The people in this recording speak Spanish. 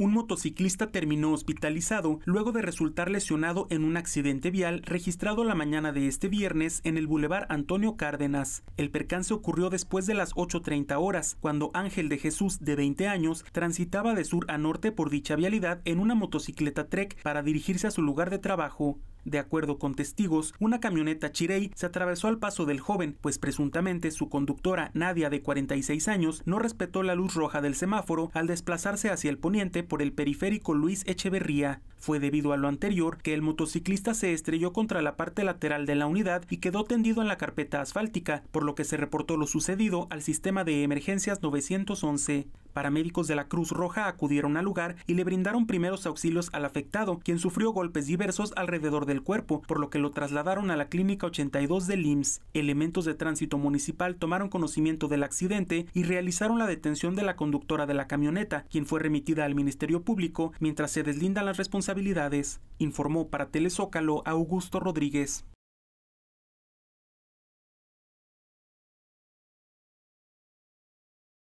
un motociclista terminó hospitalizado luego de resultar lesionado en un accidente vial registrado la mañana de este viernes en el Boulevard Antonio Cárdenas. El percance ocurrió después de las 8.30 horas, cuando Ángel de Jesús, de 20 años, transitaba de sur a norte por dicha vialidad en una motocicleta Trek para dirigirse a su lugar de trabajo. De acuerdo con testigos, una camioneta Chirey se atravesó al paso del joven, pues presuntamente su conductora, Nadia, de 46 años, no respetó la luz roja del semáforo al desplazarse hacia el poniente por el periférico Luis Echeverría. Fue debido a lo anterior que el motociclista se estrelló contra la parte lateral de la unidad y quedó tendido en la carpeta asfáltica, por lo que se reportó lo sucedido al sistema de emergencias 911. Paramédicos de la Cruz Roja acudieron al lugar y le brindaron primeros auxilios al afectado, quien sufrió golpes diversos alrededor del cuerpo, por lo que lo trasladaron a la Clínica 82 del IMSS. Elementos de tránsito municipal tomaron conocimiento del accidente y realizaron la detención de la conductora de la camioneta, quien fue remitida al Ministerio Público mientras se deslindan las responsabilidades, informó para Telezócalo Augusto Rodríguez.